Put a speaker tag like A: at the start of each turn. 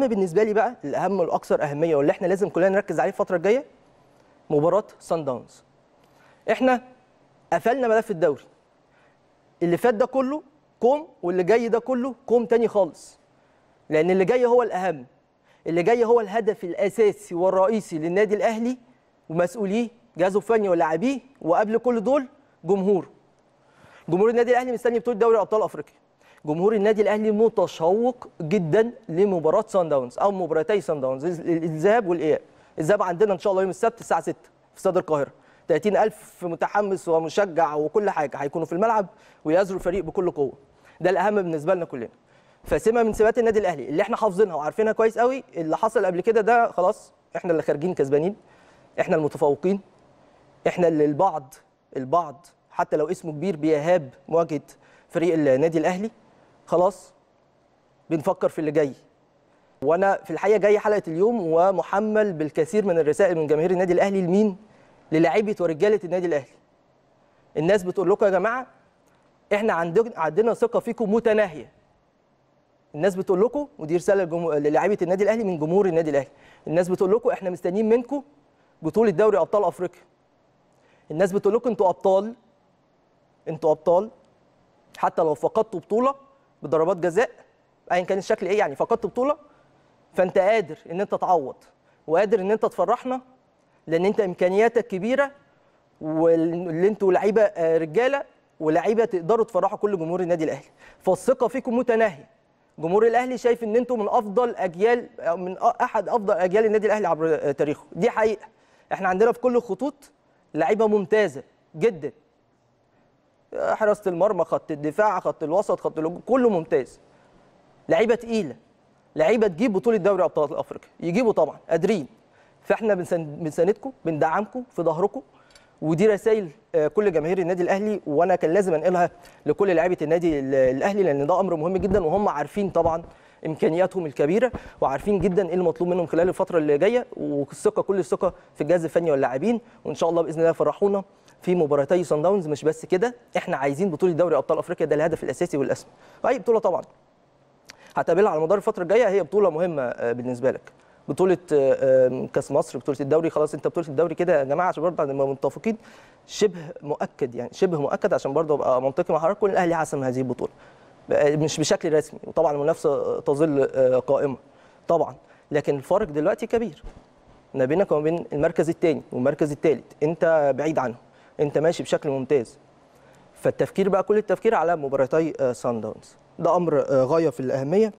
A: اما بالنسبه لي بقى الاهم والاكثر اهميه واللي احنا لازم كلنا نركز عليه الفتره الجايه مباراه سان داونز احنا قفلنا ملف الدوري اللي فات ده كله كوم واللي جاي ده كله كوم تاني خالص لان اللي جاي هو الاهم اللي جاي هو الهدف الاساسي والرئيسي للنادي الاهلي ومسؤوليه جهازه الفني ولاعبيه وقبل كل دول جمهوره جمهور النادي الاهلي مستني بطوله دوري ابطال افريقيا جمهور النادي الاهلي متشوق جدا لمباراه سان داونز او مباراتي سان داونز الذهاب والاياب الذهاب عندنا ان شاء الله يوم السبت الساعه 6 في استاد القاهره 30000 متحمس ومشجع وكل حاجه هيكونوا في الملعب ويزروا الفريق بكل قوه ده الاهم بالنسبه لنا كلنا فسمه من سمات النادي الاهلي اللي احنا حافظينها وعارفينها كويس قوي اللي حصل قبل كده ده خلاص احنا اللي خارجين كسبانين احنا المتفوقين احنا اللي البعض البعض حتى لو اسمه كبير بيهاب مواجهه فريق النادي الاهلي خلاص بنفكر في اللي جاي وانا في الحقيقه جاي حلقه اليوم ومحمل بالكثير من الرسائل من جماهير النادي الاهلي لمين للاعيبه ورجاله النادي الاهلي الناس بتقول لكم يا جماعه احنا عندنا عندنا ثقه فيكم متناهيه الناس بتقول لكم ودي رساله لجمو... للاعيبه النادي الاهلي من جمهور النادي الاهلي الناس بتقول لكم احنا مستنيين منكم بطوله دوري ابطال افريقيا الناس بتقول لكم انتوا ابطال انتوا ابطال حتى لو فقدتوا بطوله بضربات جزاء ايا كان الشكل ايه يعني فقدت بطوله فانت قادر ان انت تعوض وقادر ان انت تفرحنا لان انت امكانياتك كبيره واللي انتوا لعيبه آه، رجاله ولاعيبه تقدروا تفرحوا كل جمهور النادي الاهلي فالثقه فيكم متناهيه جمهور الاهلي شايف ان انتم من افضل اجيال من احد افضل اجيال النادي الاهلي عبر تاريخه دي حقيقه احنا عندنا في كل الخطوط لعيبه ممتازه جدا حراسه المرمى خط الدفاع خط الوسط خط الهجوم كله ممتاز لعيبه تقيله لعيبه تجيب بطوله دوري ابطال افريقيا يجيبوا طبعا قادرين فاحنا بنساندكم بندعمكم في ظهركم ودي رسائل آه، كل جماهير النادي الاهلي وانا كان لازم انقلها لكل لعيبه النادي الاهلي لان ده امر مهم جدا وهم عارفين طبعا امكانياتهم الكبيره وعارفين جدا ايه المطلوب منهم خلال الفتره اللي جايه والثقه كل الثقه في الجهاز الفني واللاعبين وان شاء الله باذن الله يفرحونا في مباراتي صن داونز مش بس كده احنا عايزين بطوله دوري ابطال افريقيا ده الهدف الاساسي والاسمى اي بطوله طبعا هتقابلها على مدار الفتره الجايه هي بطوله مهمه آه، بالنسبه لك بطوله آه، كاس مصر بطوله الدوري خلاص انت بطوله الدوري كده يا جماعه عشان برضه نبقى متفقين شبه مؤكد يعني شبه مؤكد عشان برضه ابقى منطقي مع حضراتكم الاهلي حسم هذه البطوله آه، مش بشكل رسمي وطبعا المنافسه تظل قائمه طبعا لكن الفارق دلوقتي كبير ما بينك وما بين المركز الثاني والمركز الثالث انت بعيد عنهم انت ماشي بشكل ممتاز فالتفكير بقى كل التفكير على مباراتي سان آه، داونز ده امر آه، غايه في الاهميه